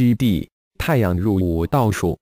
G.D 太阳入伍倒数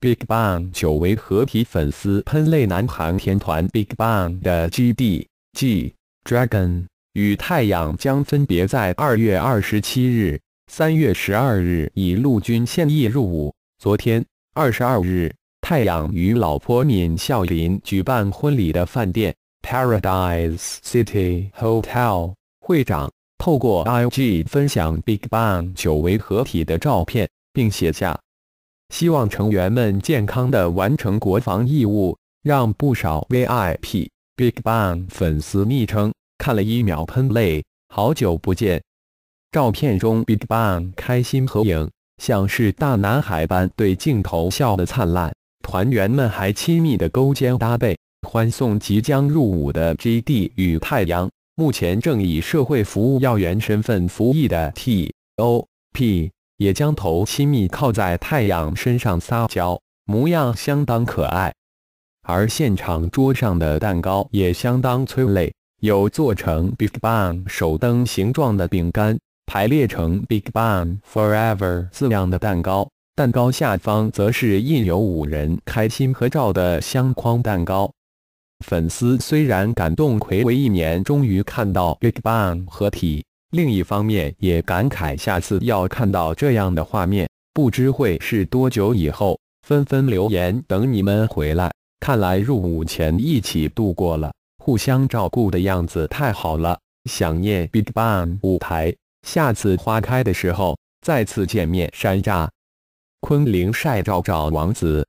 ，Big Bang 久违合体粉丝喷泪，南航天团 Big Bang 的 G.D.G Dragon 与太阳将分别在二月二十七日、三月十二日以陆军现役入伍。昨天二十二日，太阳与老婆闵孝琳举办婚礼的饭店 Paradise City Hotel 会长。透过 IG 分享 BigBang 久违合体的照片，并写下“希望成员们健康的完成国防义务”，让不少 VIP BigBang 粉丝昵称看了一秒喷泪。好久不见！照片中 BigBang 开心合影，像是大男孩般对镜头笑得灿烂，团员们还亲密的勾肩搭背，欢送即将入伍的 GD 与太阳。目前正以社会服务要员身份服役的 TOP 也将头亲密靠在太阳身上撒娇，模样相当可爱。而现场桌上的蛋糕也相当催泪，有做成 Big Bang 手灯形状的饼干，排列成 Big Bang Forever 字样的蛋糕，蛋糕下方则是印有五人开心合照的相框蛋糕。粉丝虽然感动，暌违一年终于看到 Big Bang 合体，另一方面也感慨下次要看到这样的画面不知会是多久以后，纷纷留言等你们回来。看来入伍前一起度过了，互相照顾的样子太好了，想念 Big Bang 舞台，下次花开的时候再次见面。山楂，昆凌晒照找王子，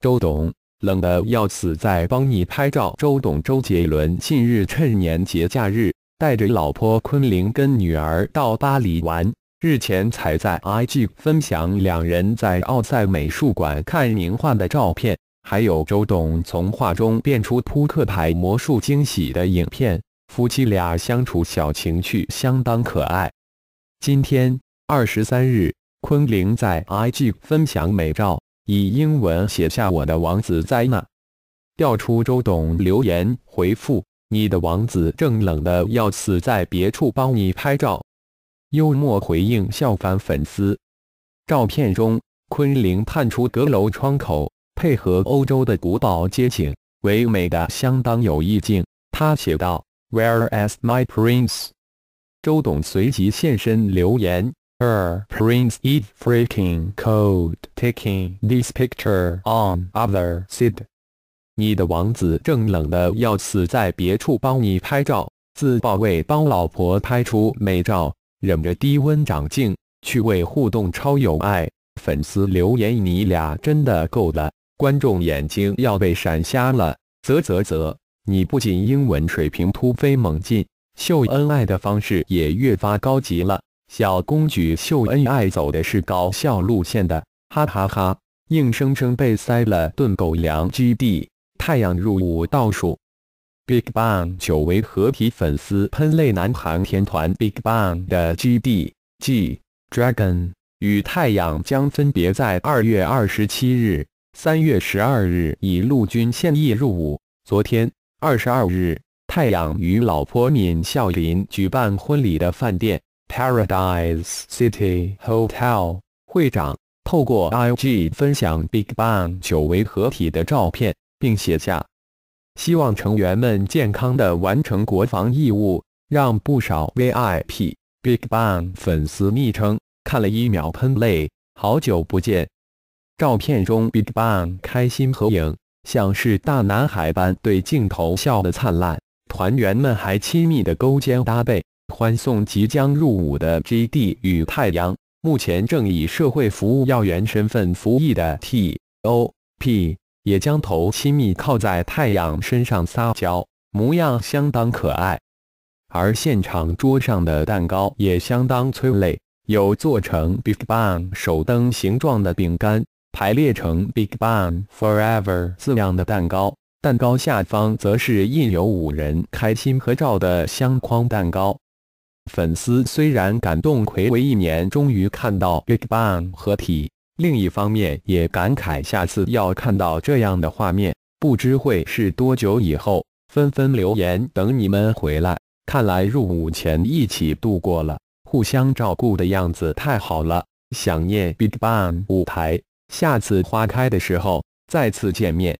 周董。冷的要死，在帮你拍照。周董、周杰伦近日趁年节假日，带着老婆昆凌跟女儿到巴黎玩。日前才在 IG 分享两人在奥赛美术馆看名画的照片，还有周董从画中变出扑克牌魔术惊喜的影片，夫妻俩相处小情趣相当可爱。今天二十三日，昆凌在 IG 分享美照。以英文写下我的王子在哪？调出周董留言回复：“你的王子正冷的要死，在别处帮你拍照。”幽默回应笑翻粉丝。照片中，昆凌探出阁楼窗口，配合欧洲的古堡街景，唯美的相当有意境。他写道：“Where is my prince？” 周董随即现身留言。Her prince is freaking cold taking this picture on other side。你的王子正冷的要死，在别处帮你拍照，自曝为帮老婆拍出美照，忍着低温长镜，趣味互动超有爱。粉丝留言：你俩真的够了，观众眼睛要被闪瞎了。啧啧啧，你不仅英文水平突飞猛进，秀恩爱的方式也越发高级了。小公举秀恩爱，走的是搞笑路线的，哈哈哈！硬生生被塞了顿狗粮。基地。太阳入伍倒数，Big Bang 久违合体，粉丝喷泪。南韩天团 Big Bang 的基地 G Dragon 与太阳将分别在二月二十七日、三月十二日以陆军现役入伍。昨天二十二日，太阳与老婆闵孝琳举办婚礼的饭店。Paradise City Hotel 会长透过 IG 分享 Big Bang 久违合体的照片，并写下“希望成员们健康的完成国防义务”，让不少 VIP Big Bang 粉丝昵称看了一秒喷泪。好久不见！照片中 Big Bang 开心合影，像是大男孩般对镜头笑得灿烂，团员们还亲密的勾肩搭背。欢送即将入伍的 GD 与太阳，目前正以社会服务要员身份服役的 TOP 也将头亲密靠在太阳身上撒娇，模样相当可爱。而现场桌上的蛋糕也相当催泪，有做成 Big Bang 手灯形状的饼干，排列成 Big Bang Forever 字样的蛋糕，蛋糕下方则是印有五人开心合照的相框蛋糕。粉丝虽然感动，暌违一年，终于看到 Big Bang 合体。另一方面也感慨，下次要看到这样的画面，不知会是多久以后。纷纷留言，等你们回来。看来入伍前一起度过了，互相照顾的样子太好了，想念 Big Bang 舞台。下次花开的时候，再次见面。